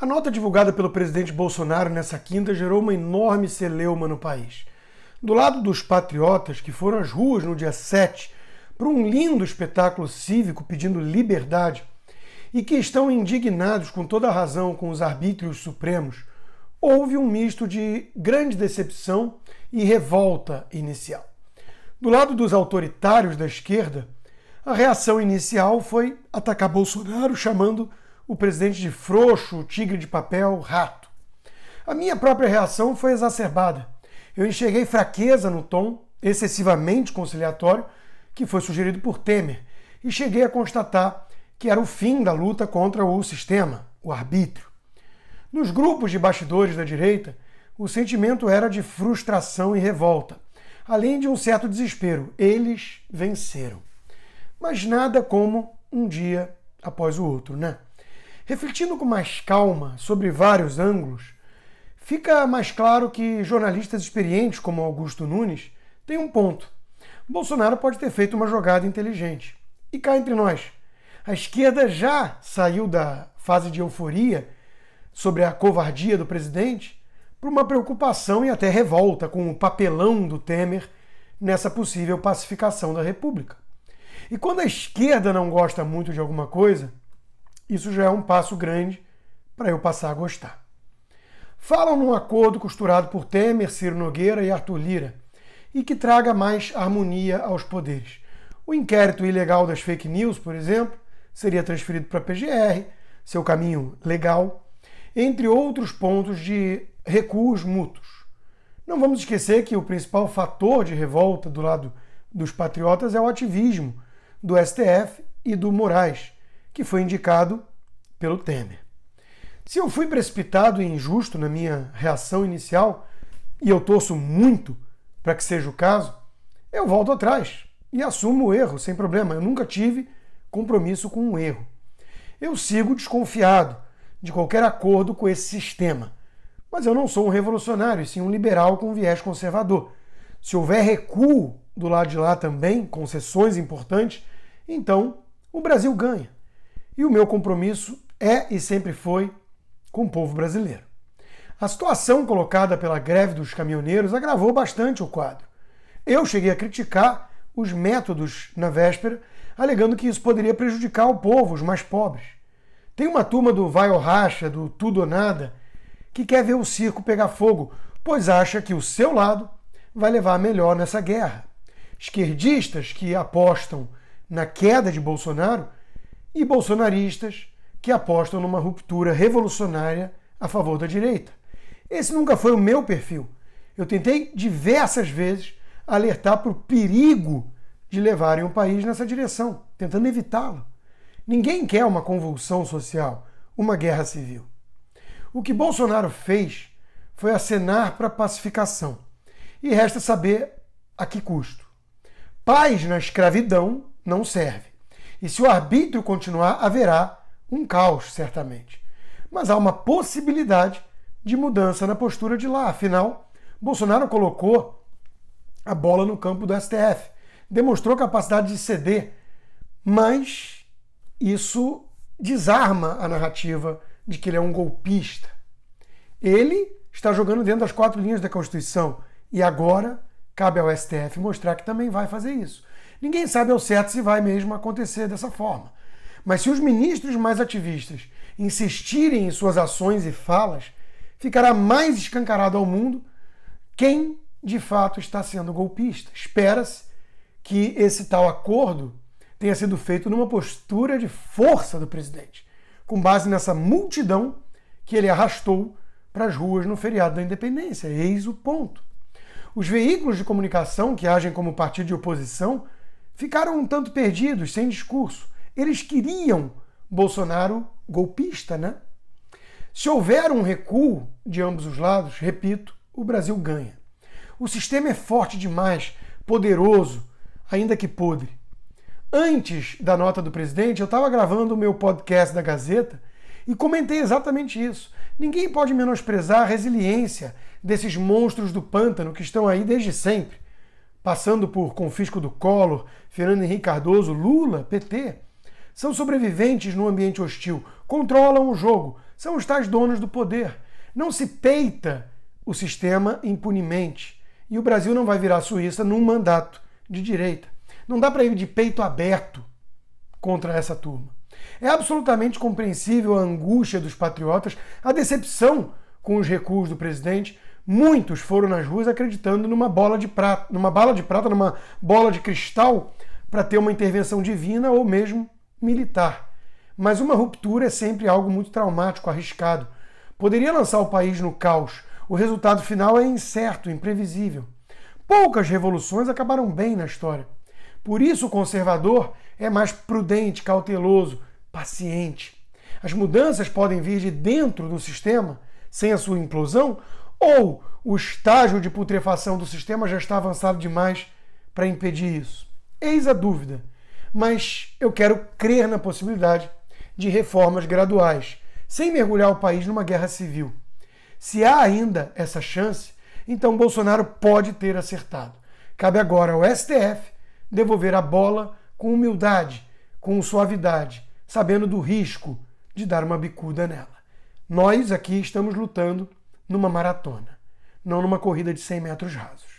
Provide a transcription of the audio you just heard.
A nota divulgada pelo presidente Bolsonaro nessa quinta gerou uma enorme celeuma no país. Do lado dos patriotas que foram às ruas no dia 7 para um lindo espetáculo cívico pedindo liberdade e que estão indignados com toda a razão com os arbítrios supremos, houve um misto de grande decepção e revolta inicial. Do lado dos autoritários da esquerda, a reação inicial foi atacar Bolsonaro chamando o presidente de frouxo, o tigre de papel, o rato. A minha própria reação foi exacerbada. Eu enxerguei fraqueza no tom, excessivamente conciliatório, que foi sugerido por Temer, e cheguei a constatar que era o fim da luta contra o sistema, o arbítrio. Nos grupos de bastidores da direita, o sentimento era de frustração e revolta, além de um certo desespero. Eles venceram. Mas nada como um dia após o outro, né? Refletindo com mais calma sobre vários ângulos, fica mais claro que jornalistas experientes como Augusto Nunes têm um ponto. Bolsonaro pode ter feito uma jogada inteligente. E cá entre nós, a esquerda já saiu da fase de euforia sobre a covardia do presidente para uma preocupação e até revolta com o papelão do Temer nessa possível pacificação da República. E quando a esquerda não gosta muito de alguma coisa, isso já é um passo grande para eu passar a gostar. Falam num acordo costurado por Temer, Ciro Nogueira e Arthur Lira e que traga mais harmonia aos poderes. O inquérito ilegal das fake news, por exemplo, seria transferido para a PGR, seu caminho legal, entre outros pontos de recuos mútuos. Não vamos esquecer que o principal fator de revolta do lado dos patriotas é o ativismo do STF e do Moraes, que foi indicado pelo Temer. Se eu fui precipitado e injusto na minha reação inicial, e eu torço muito para que seja o caso, eu volto atrás e assumo o erro sem problema. Eu nunca tive compromisso com um erro. Eu sigo desconfiado de qualquer acordo com esse sistema. Mas eu não sou um revolucionário, e sim um liberal com viés conservador. Se houver recuo do lado de lá também, concessões importantes, então o Brasil ganha e o meu compromisso é e sempre foi com o povo brasileiro. A situação colocada pela greve dos caminhoneiros agravou bastante o quadro. Eu cheguei a criticar os métodos na véspera, alegando que isso poderia prejudicar o povo, os mais pobres. Tem uma turma do vai ou racha, do tudo ou nada, que quer ver o circo pegar fogo, pois acha que o seu lado vai levar melhor nessa guerra. Esquerdistas que apostam na queda de Bolsonaro e bolsonaristas que apostam numa ruptura revolucionária a favor da direita. Esse nunca foi o meu perfil. Eu tentei diversas vezes alertar para o perigo de levarem o país nessa direção, tentando evitá-lo. Ninguém quer uma convulsão social, uma guerra civil. O que Bolsonaro fez foi acenar para a pacificação. E resta saber a que custo. Paz na escravidão não serve. E se o arbítrio continuar, haverá um caos, certamente. Mas há uma possibilidade de mudança na postura de lá. Afinal, Bolsonaro colocou a bola no campo do STF, demonstrou capacidade de ceder, mas isso desarma a narrativa de que ele é um golpista. Ele está jogando dentro das quatro linhas da Constituição e agora cabe ao STF mostrar que também vai fazer isso. Ninguém sabe ao certo se vai mesmo acontecer dessa forma. Mas se os ministros mais ativistas insistirem em suas ações e falas, ficará mais escancarado ao mundo quem de fato está sendo golpista. Espera-se que esse tal acordo tenha sido feito numa postura de força do presidente, com base nessa multidão que ele arrastou para as ruas no feriado da independência. Eis o ponto. Os veículos de comunicação que agem como partido de oposição ficaram um tanto perdidos, sem discurso. Eles queriam Bolsonaro golpista, né? Se houver um recuo de ambos os lados, repito, o Brasil ganha. O sistema é forte demais, poderoso, ainda que podre. Antes da nota do presidente, eu estava gravando o meu podcast da Gazeta e comentei exatamente isso. Ninguém pode menosprezar a resiliência desses monstros do pântano que estão aí desde sempre passando por confisco do Collor, Fernando Henrique Cardoso, Lula, PT, são sobreviventes num ambiente hostil, controlam o jogo, são os tais donos do poder. Não se peita o sistema impunemente. E o Brasil não vai virar Suíça num mandato de direita. Não dá para ir de peito aberto contra essa turma. É absolutamente compreensível a angústia dos patriotas, a decepção com os recursos do presidente, Muitos foram nas ruas acreditando numa bola de prata, numa bala de prata, numa bola de cristal para ter uma intervenção divina ou mesmo militar. Mas uma ruptura é sempre algo muito traumático, arriscado. Poderia lançar o país no caos. O resultado final é incerto, imprevisível. Poucas revoluções acabaram bem na história. Por isso, o conservador é mais prudente, cauteloso, paciente. As mudanças podem vir de dentro do sistema, sem a sua implosão, ou o estágio de putrefação do sistema já está avançado demais para impedir isso? Eis a dúvida, mas eu quero crer na possibilidade de reformas graduais, sem mergulhar o país numa guerra civil. Se há ainda essa chance, então Bolsonaro pode ter acertado. Cabe agora ao STF devolver a bola com humildade, com suavidade, sabendo do risco de dar uma bicuda nela. Nós aqui estamos lutando numa maratona, não numa corrida de 100 metros rasos.